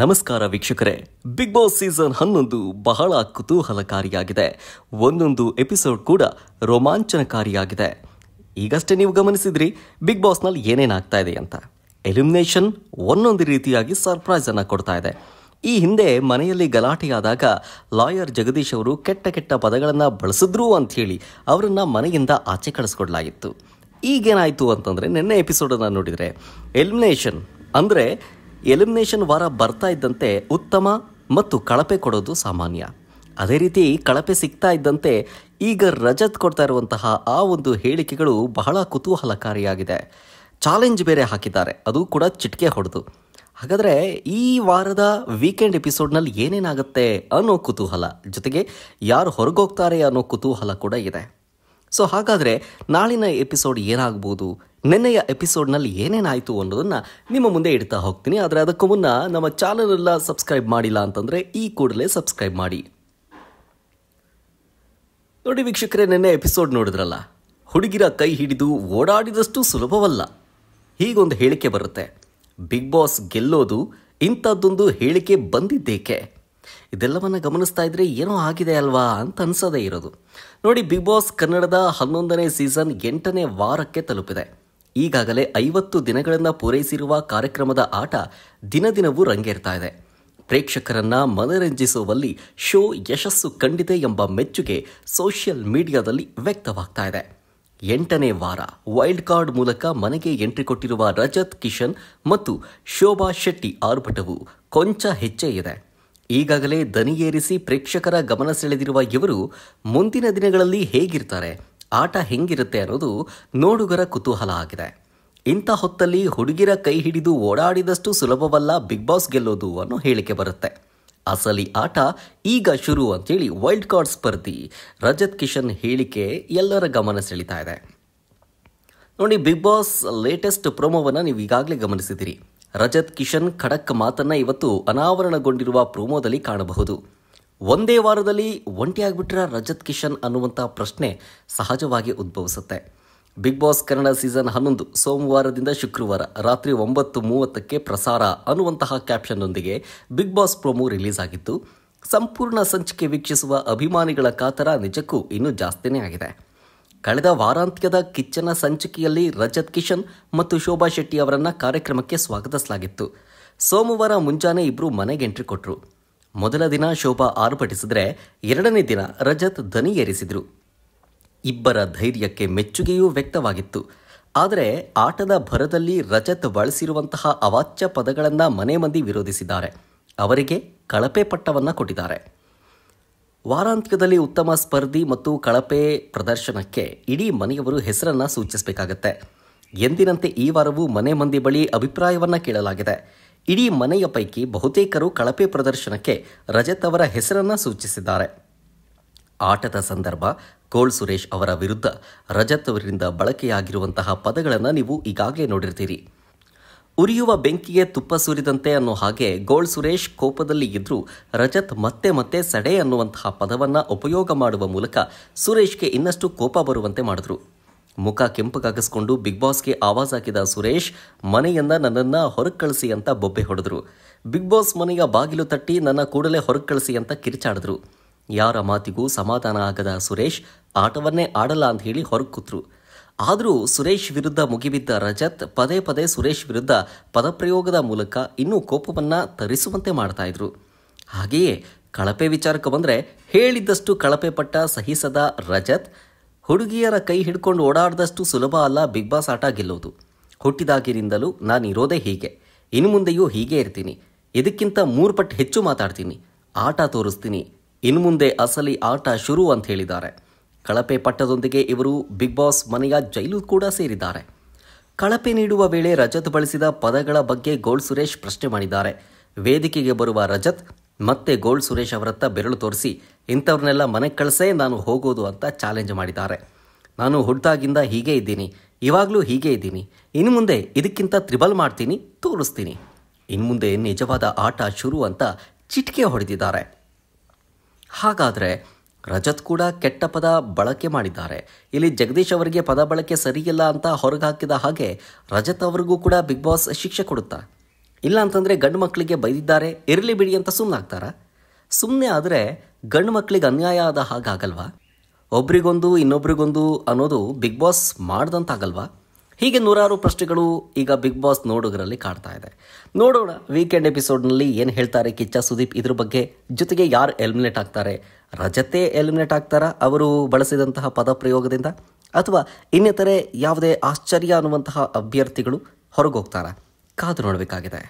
ನಮಸ್ಕಾರ ವೀಕ್ಷಕರೇ big boss season ಹನ್ನೊಂದು ಬಹಳ ಕುತೂಹಲಕಾರಿಯಾಗಿದೆ ಒಂದೊಂದು ಎಪಿಸೋಡ್ ಕೂಡ ರೋಮಾಂಚನಕಾರಿಯಾಗಿದೆ ಈಗಷ್ಟೇ ನೀವು ಗಮನಿಸಿದ್ರಿ ಬಿಗ್ ಬಾಸ್ನಲ್ಲಿ ಏನೇನಾಗ್ತಾ ಇದೆ ಅಂತ ಎಲಿಮಿನೇಷನ್ ಒಂದೊಂದು ರೀತಿಯಾಗಿ ಸರ್ಪ್ರೈಸ್ ಅನ್ನು ಕೊಡ್ತಾ ಇದೆ ಈ ಹಿಂದೆ ಮನೆಯಲ್ಲಿ ಗಲಾಟೆಯಾದಾಗ ಲಾಯರ್ ಜಗದೀಶ್ ಅವರು ಕೆಟ್ಟ ಕೆಟ್ಟ ಪದಗಳನ್ನು ಬಳಸಿದ್ರು ಹೇಳಿ ಅವರನ್ನು ಮನೆಯಿಂದ ಆಚೆ ಕಳಿಸ್ಕೊಡ್ಲಾಗಿತ್ತು ಈಗೇನಾಯಿತು ಅಂತಂದರೆ ನಿನ್ನೆ ಎಪಿಸೋಡನ್ನು ನೋಡಿದರೆ ಎಲಿಮಿನೇಷನ್ ಅಂದರೆ ಎಲಿಮಿನೇಷನ್ ವಾರ ಬರ್ತಾ ಇದ್ದಂತೆ ಉತ್ತಮ ಮತ್ತು ಕಳಪೆ ಕೊಡೋದು ಸಾಮಾನ್ಯ ಅದೇ ರೀತಿ ಕಳಪೆ ಸಿಗ್ತಾ ಇದ್ದಂತೆ ಈಗ ರಜತ್ ಕೊಡ್ತಾ ಇರುವಂತಹ ಆ ಒಂದು ಹೇಳಿಕೆಗಳು ಬಹಳ ಕುತೂಹಲಕಾರಿಯಾಗಿದೆ ಚಾಲೆಂಜ್ ಬೇರೆ ಹಾಕಿದ್ದಾರೆ ಅದು ಕೂಡ ಚಿಟಿಕೆ ಹೊಡೆದು ಹಾಗಾದರೆ ಈ ವಾರದ ವೀಕೆಂಡ್ ಎಪಿಸೋಡ್ನಲ್ಲಿ ಏನೇನಾಗುತ್ತೆ ಅನ್ನೋ ಕುತೂಹಲ ಜೊತೆಗೆ ಯಾರು ಹೊರಗೋಗ್ತಾರೆ ಅನ್ನೋ ಕುತೂಹಲ ಕೂಡ ಇದೆ ಸೊ ಹಾಗಾದರೆ ನಾಳಿನ ಎಪಿಸೋಡ್ ಏನಾಗ್ಬೋದು ನಿನ್ನೆಯ ಎಪಿಸೋಡ್ನಲ್ಲಿ ಏನೇನಾಯಿತು ಅನ್ನೋದನ್ನು ನಿಮ್ಮ ಮುಂದೆ ಇಡ್ತಾ ಹೋಗ್ತೀನಿ ಆದರೆ ಅದಕ್ಕೂ ಮುನ್ನ ನಮ್ಮ ಚಾನಲೆಲ್ಲ ಸಬ್ಸ್ಕ್ರೈಬ್ ಮಾಡಿಲ್ಲ ಅಂತಂದರೆ ಈ ಕೂಡಲೇ ಸಬ್ಸ್ಕ್ರೈಬ್ ಮಾಡಿ ನೋಡಿ ವೀಕ್ಷಕರೇ ನಿನ್ನೆ ಎಪಿಸೋಡ್ ನೋಡಿದ್ರಲ್ಲ ಹುಡುಗಿರ ಕೈ ಹಿಡಿದು ಓಡಾಡಿದಷ್ಟು ಸುಲಭವಲ್ಲ ಹೀಗೊಂದು ಹೇಳಿಕೆ ಬರುತ್ತೆ ಬಿಗ್ ಬಾಸ್ ಗೆಲ್ಲೋದು ಇಂಥದ್ದೊಂದು ಹೇಳಿಕೆ ಬಂದಿದ್ದೇಕೆ ಇದೆಲ್ಲವನ್ನು ಗಮನಿಸ್ತಾ ಇದ್ದರೆ ಏನೋ ಆಗಿದೆ ಅಲ್ವಾ ಅಂತ ಅನ್ಸೋದೇ ಇರೋದು ನೋಡಿ ಬಿಗ್ ಬಾಸ್ ಕನ್ನಡದ ಹನ್ನೊಂದನೇ ಸೀಸನ್ ಎಂಟನೇ ವಾರಕ್ಕೆ ತಲುಪಿದೆ ಈಗಾಗಲೇ ಐವತ್ತು ದಿನಗಳನ್ನು ಪೂರೈಸಿರುವ ಕಾರ್ಯಕ್ರಮದ ಆಟ ದಿನವೂ ರಂಗೇರ್ತಾ ಇದೆ ಪ್ರೇಕ್ಷಕರನ್ನ ಮನರಂಜಿಸುವಲ್ಲಿ ಶೋ ಯಶಸ್ಸು ಕಂಡಿದೆ ಎಂಬ ಮೆಚ್ಚುಗೆ ಸೋಷಿಯಲ್ ಮೀಡಿಯಾದಲ್ಲಿ ವ್ಯಕ್ತವಾಗ್ತಾ ಇದೆ ಎಂಟನೇ ವಾರ ವೈಲ್ಡ್ ಕಾರ್ಡ್ ಮೂಲಕ ಮನೆಗೆ ಎಂಟ್ರಿ ಕೊಟ್ಟಿರುವ ರಜತ್ ಕಿಶನ್ ಮತ್ತು ಶೋಭಾ ಶೆಟ್ಟಿ ಆರ್ಭಟವು ಕೊಂಚ ಹೆಚ್ಚೇ ಇದೆ ಈಗಾಗಲೇ ದನಿಯೇರಿಸಿ ಪ್ರೇಕ್ಷಕರ ಗಮನ ಸೆಳೆದಿರುವ ಇವರು ಮುಂದಿನ ದಿನಗಳಲ್ಲಿ ಹೇಗಿರ್ತಾರೆ ಆಟ ಹೆಂಗಿರುತ್ತೆ ಅನ್ನೋದು ನೋಡುಗರ ಕುತೂಹಲ ಆಗಿದೆ ಇಂಥ ಹೊತ್ತಲ್ಲಿ ಹುಡುಗಿರ ಕೈ ಹಿಡಿದು ಓಡಾಡಿದಷ್ಟು ಸುಲಭವಲ್ಲ ಬಿಗ್ ಬಾಸ್ ಗೆಲ್ಲೋದು ಅನ್ನೋ ಹೇಳಿಕೆ ಬರುತ್ತೆ ಅಸಲಿ ಆಟ ಈಗ ಶುರು ಅಂತೇಳಿ ವೈಲ್ಡ್ ಕಾರ್ಡ್ ಸ್ಪರ್ಧಿ ರಜತ್ ಕಿಶನ್ ಹೇಳಿಕೆ ಎಲ್ಲರ ಗಮನ ಸೆಳೀತಾ ಇದೆ ನೋಡಿ ಬಿಗ್ ಬಾಸ್ ಲೇಟೆಸ್ಟ್ ಪ್ರೋಮೋವನ್ನು ನೀವು ಈಗಾಗಲೇ ಗಮನಿಸಿದ್ದೀರಿ ರಜತ್ ಕಿಶನ್ ಖಡಕ್ ಮಾತನ್ನು ಇವತ್ತು ಅನಾವರಣಗೊಂಡಿರುವ ಪ್ರೋಮೋದಲ್ಲಿ ಕಾಣಬಹುದು ಒಂದೇ ವಾರದಲ್ಲಿ ಒಂಟಿಯಾಗ್ಬಿಟ್ರ ರಜತ್ ಕಿಶನ್ ಅನ್ನುವಂಥ ಪ್ರಶ್ನೆ ಸಹಜವಾಗಿ ಉದ್ಭವಿಸುತ್ತೆ ಬಿಗ್ ಬಾಸ್ ಕನ್ನಡ ಸೀಸನ್ ಹನ್ನೊಂದು ಸೋಮವಾರದಿಂದ ಶುಕ್ರವಾರ ರಾತ್ರಿ ಒಂಬತ್ತು ಮೂವತ್ತಕ್ಕೆ ಪ್ರಸಾರ ಅನ್ನುವಂತಹ ಕ್ಯಾಪ್ಷನ್ನೊಂದಿಗೆ ಬಿಗ್ ಬಾಸ್ ಪ್ರೊಮೋ ರಿಲೀಸ್ ಆಗಿತ್ತು ಸಂಪೂರ್ಣ ಸಂಚಿಕೆ ವೀಕ್ಷಿಸುವ ಅಭಿಮಾನಿಗಳ ಕಾತರ ನಿಜಕ್ಕೂ ಇನ್ನೂ ಜಾಸ್ತಿನೇ ಆಗಿದೆ ಕಳೆದ ವಾರಾಂತ್ಯದ ಕಿಚ್ಚನ ಸಂಚಿಕೆಯಲ್ಲಿ ರಜತ್ ಕಿಶನ್ ಮತ್ತು ಶೋಭಾ ಶೆಟ್ಟಿ ಅವರನ್ನು ಕಾರ್ಯಕ್ರಮಕ್ಕೆ ಸ್ವಾಗತಿಸಲಾಗಿತ್ತು ಸೋಮವಾರ ಮುಂಜಾನೆ ಇಬ್ಬರು ಮನೆಗೆ ಎಂಟ್ರಿ ಕೊಟ್ಟರು ಮೊದಲ ದಿನ ಶೋಭಾ ಆರ್ಭಟಿಸಿದರೆ ಎರಡನೇ ದಿನ ರಜತ್ ಧ್ವನಿ ಏರಿಸಿದರು ಇಬ್ಬರ ಧೈರ್ಯಕ್ಕೆ ಮೆಚ್ಚುಗೆಯೂ ವ್ಯಕ್ತವಾಗಿತ್ತು ಆದರೆ ಆಟದ ಭರದಲ್ಲಿ ರಜತ್ ಬಳಸಿರುವಂತಹ ಅವಾಚ್ಯ ಪದಗಳನ್ನು ಮನೆ ಮಂದಿ ವಿರೋಧಿಸಿದ್ದಾರೆ ಅವರಿಗೆ ಕಳಪೆ ಪಟ್ಟವನ್ನು ಕೊಟ್ಟಿದ್ದಾರೆ ವಾರಾಂತ್ಯದಲ್ಲಿ ಉತ್ತಮ ಸ್ಪರ್ಧಿ ಮತ್ತು ಕಳಪೆ ಪ್ರದರ್ಶನಕ್ಕೆ ಇಡೀ ಮನೆಯವರು ಹೆಸರನ್ನು ಸೂಚಿಸಬೇಕಾಗತ್ತೆ ಎಂದಿನಂತೆ ಈ ವಾರವೂ ಮನೆ ಮಂದಿ ಬಳಿ ಅಭಿಪ್ರಾಯವನ್ನು ಕೇಳಲಾಗಿದೆ ಇಡೀ ಮನೆಯ ಪೈಕಿ ಬಹುತೇಕರು ಕಳಪೆ ಪ್ರದರ್ಶನಕ್ಕೆ ರಜತ್ ಅವರ ಹೆಸರನ್ನ ಸೂಚಿಸಿದ್ದಾರೆ ಆಟದ ಸಂದರ್ಭ ಕೋಳ್ ಸುರೇಶ್ ಅವರ ವಿರುದ್ಧ ರಜತ್ ಅವರಿಂದ ಬಳಕೆಯಾಗಿರುವಂತಹ ಪದಗಳನ್ನು ನೀವು ಈಗಾಗಲೇ ನೋಡಿರ್ತೀರಿ ಉರಿಯುವ ಬೆಂಕಿಗೆ ತುಪ್ಪ ಸುರಿದಂತೆ ಅನ್ನೋ ಹಾಗೆ ಗೋಳ್ ಸುರೇಶ್ ಕೋಪದಲ್ಲಿ ಇದ್ರೂ ರಜತ್ ಮತ್ತೆ ಮತ್ತೆ ಸಡೆ ಅನ್ನುವಂತಹ ಪದವನ್ನು ಉಪಯೋಗ ಮಾಡುವ ಮೂಲಕ ಸುರೇಶ್ಗೆ ಇನ್ನಷ್ಟು ಕೋಪ ಬರುವಂತೆ ಮಾಡಿದ್ರು ಮುಖ ಕೆಂಪಗಾಗಿಸ್ಕೊಂಡು ಬಿಗ್ ಬಾಸ್ಗೆ ಆವಾಜ್ ಹಾಕಿದ ಸುರೇಶ್ ಮನೆಯಿಂದ ನನ್ನನ್ನು ಹೊರಗೆ ಕಳಿಸಿ ಅಂತ ಬೊಬ್ಬೆ ಹೊಡೆದ್ರು ಬಿಗ್ ಬಾಸ್ ಮನೆಯ ಬಾಗಿಲು ತಟ್ಟಿ ನನ್ನ ಕೂಡಲೇ ಹೊರಗೆ ಕಳಿಸಿ ಅಂತ ಕಿರಿಚಾಡಿದ್ರು ಯಾರ ಮಾತಿಗೂ ಸಮಾಧಾನ ಆಗದ ಸುರೇಶ್ ಆಟವನ್ನೇ ಆಡಲ್ಲ ಅಂತ ಹೇಳಿ ಹೊರಗೆ ಕೂತ್ರು ಆದರೂ ಸುರೇಶ್ ವಿರುದ್ಧ ಮುಗಿಬಿದ್ದ ರಜತ್ ಪದೇ ಪದೇ ಸುರೇಶ್ ವಿರುದ್ಧ ಪದಪ್ರಯೋಗದ ಮೂಲಕ ಇನ್ನೂ ಕೋಪವನ್ನು ತರಿಸುವಂತೆ ಇದ್ರು ಹಾಗೆಯೇ ಕಳಪೆ ವಿಚಾರಕ್ಕೆ ಬಂದರೆ ಹೇಳಿದ್ದಷ್ಟು ಕಳಪೆ ಪಟ್ಟ ಸಹಿಸದ ರಜತ್ ಹುಡುಗಿಯರ ಕೈ ಹಿಡ್ಕೊಂಡು ಓಡಾಡದಷ್ಟು ಸುಲಭ ಅಲ್ಲ ಬಿಗ್ ಬಾಸ್ ಆಟ ಗೆಲ್ಲೋದು ಹುಟ್ಟಿದಾಗಿನಿಂದಲೂ ನಾನಿರೋದೇ ಹೀಗೆ ಇನ್ನು ಮುಂದೆಯೂ ಹೀಗೆ ಇರ್ತೀನಿ ಇದಕ್ಕಿಂತ ಮೂರು ಪಟ್ಟು ಹೆಚ್ಚು ಮಾತಾಡ್ತೀನಿ ಆಟ ತೋರಿಸ್ತೀನಿ ಇನ್ನು ಮುಂದೆ ಅಸಲಿ ಆಟ ಶುರು ಅಂತ ಹೇಳಿದ್ದಾರೆ ಕಳಪೆ ಪಟ್ಟದೊಂದಿಗೆ ಇವರು ಬಿಗ್ ಬಾಸ್ ಮನೆಯ ಜೈಲು ಕೂಡ ಸೇರಿದ್ದಾರೆ ಕಳಪೆ ನೀಡುವ ವೇಳೆ ರಜತ್ ಬಳಸಿದ ಪದಗಳ ಬಗ್ಗೆ ಗೋಲ್ ಸುರೇಶ್ ಪ್ರಶ್ನೆ ಮಾಡಿದ್ದಾರೆ ವೇದಿಕೆಗೆ ಬರುವ ರಜತ್ ಮತ್ತೆ ಗೋಲ್ಡ್ ಸುರೇಶ್ ಅವರತ್ತ ಬೆರಳು ತೋರಿಸಿ ಇಂಥವ್ರನ್ನೆಲ್ಲ ಮನೆಗೆ ಕಳಿಸೇ ನಾನು ಹೋಗೋದು ಅಂತ ಚಾಲೆಂಜ್ ಮಾಡಿದ್ದಾರೆ ನಾನು ಹುಡ್ದಾಗಿಂದ ಹೀಗೆ ಇದ್ದೀನಿ ಇವಾಗಲೂ ಹೀಗೆ ಇದ್ದೀನಿ ಇನ್ನು ಮುಂದೆ ಇದಕ್ಕಿಂತ ತ್ರಿಬಲ್ ಮಾಡ್ತೀನಿ ತೋರಿಸ್ತೀನಿ ಇನ್ನು ಮುಂದೆ ನಿಜವಾದ ಆಟ ಶುರು ಅಂತ ಚಿಟಿಕೆ ಹೊಡೆದಿದ್ದಾರೆ ಹಾಗಾದರೆ ರಜತ್ ಕೂಡ ಕೆಟ್ಟ ಪದ ಬಳಕೆ ಮಾಡಿದ್ದಾರೆ ಇಲ್ಲಿ ಜಗದೀಶ್ ಅವರಿಗೆ ಪದ ಬಳಕೆ ಸರಿಯಿಲ್ಲ ಅಂತ ಹೊರಗೆ ಹಾಕಿದ ಹಾಗೆ ರಜತ್ ಅವರಿಗೂ ಕೂಡ ಬಿಗ್ ಬಾಸ್ ಶಿಕ್ಷೆ ಕೊಡುತ್ತಾ ಇಲ್ಲ ಅಂತಂದರೆ ಗಂಡು ಮಕ್ಕಳಿಗೆ ಬೈದಿದ್ದಾರೆ ಇರಲಿ ಬಿಡಿ ಅಂತ ಸುಮ್ಮನಾಗ್ತಾರಾ ಸುಮ್ಮನೆ ಆದರೆ ಗಂಡು ಮಕ್ಕಳಿಗೆ ಅನ್ಯಾಯ ಆದ ಹಾಗಾಗಲ್ವಾ ಒಬ್ರಿಗೊಂದು ಇನ್ನೊಬ್ರಿಗೊಂದು ಅನ್ನೋದು ಬಿಗ್ ಬಾಸ್ ಮಾಡ್ದಂತಾಗಲ್ವಾ ಹೀಗೆ ನೂರಾರು ಪ್ರಶ್ನೆಗಳು ಈಗ ಬಿಗ್ ಬಾಸ್ ನೋಡೋದರಲ್ಲಿ ಕಾಡ್ತಾ ಇದೆ ನೋಡೋಣ ವೀಕೆಂಡ್ ಎಪಿಸೋಡ್ನಲ್ಲಿ ಏನು ಹೇಳ್ತಾರೆ ಕಿಚ್ಚ ಸುದೀಪ್ ಇದ್ರ ಬಗ್ಗೆ ಜೊತೆಗೆ ಯಾರು ಎಲಿಮಿನೇಟ್ ಆಗ್ತಾರೆ ರಜತೆ ಎಲಿಮಿನೇಟ್ ಆಗ್ತಾರ ಅವರು ಬಳಸಿದಂತಹ ಪದಪ್ರಯೋಗದಿಂದ ಅಥವಾ ಇನ್ನಿತರೆ ಯಾವುದೇ ಆಶ್ಚರ್ಯ ಅನ್ನುವಂತಹ ಅಭ್ಯರ್ಥಿಗಳು ಹೊರಗೋಗ್ತಾರಾ ಕಾದು ನೋಡಬೇಕಾಗಿದೆ